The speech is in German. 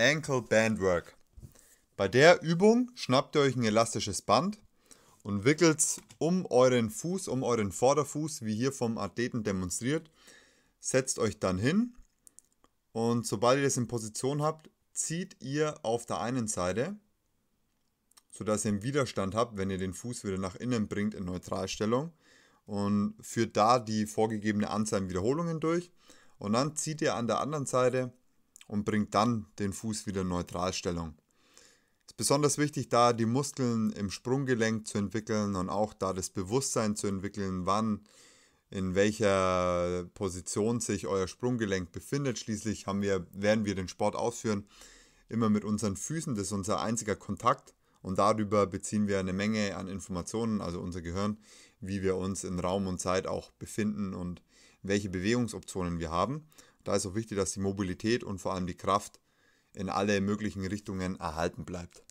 Ankle Band Work. Bei der Übung schnappt ihr euch ein elastisches Band und wickelt es um euren Fuß, um euren Vorderfuß, wie hier vom Athleten demonstriert. Setzt euch dann hin und sobald ihr das in Position habt, zieht ihr auf der einen Seite, sodass ihr einen Widerstand habt, wenn ihr den Fuß wieder nach innen bringt in Neutralstellung und führt da die vorgegebene Anzahl an Wiederholungen durch. Und dann zieht ihr an der anderen Seite und bringt dann den Fuß wieder in Neutralstellung. Es ist besonders wichtig, da die Muskeln im Sprunggelenk zu entwickeln und auch da das Bewusstsein zu entwickeln, wann, in welcher Position sich euer Sprunggelenk befindet. Schließlich haben wir, werden wir den Sport ausführen, immer mit unseren Füßen. Das ist unser einziger Kontakt und darüber beziehen wir eine Menge an Informationen, also unser Gehirn, wie wir uns in Raum und Zeit auch befinden und welche Bewegungsoptionen wir haben. Da ist auch wichtig, dass die Mobilität und vor allem die Kraft in alle möglichen Richtungen erhalten bleibt.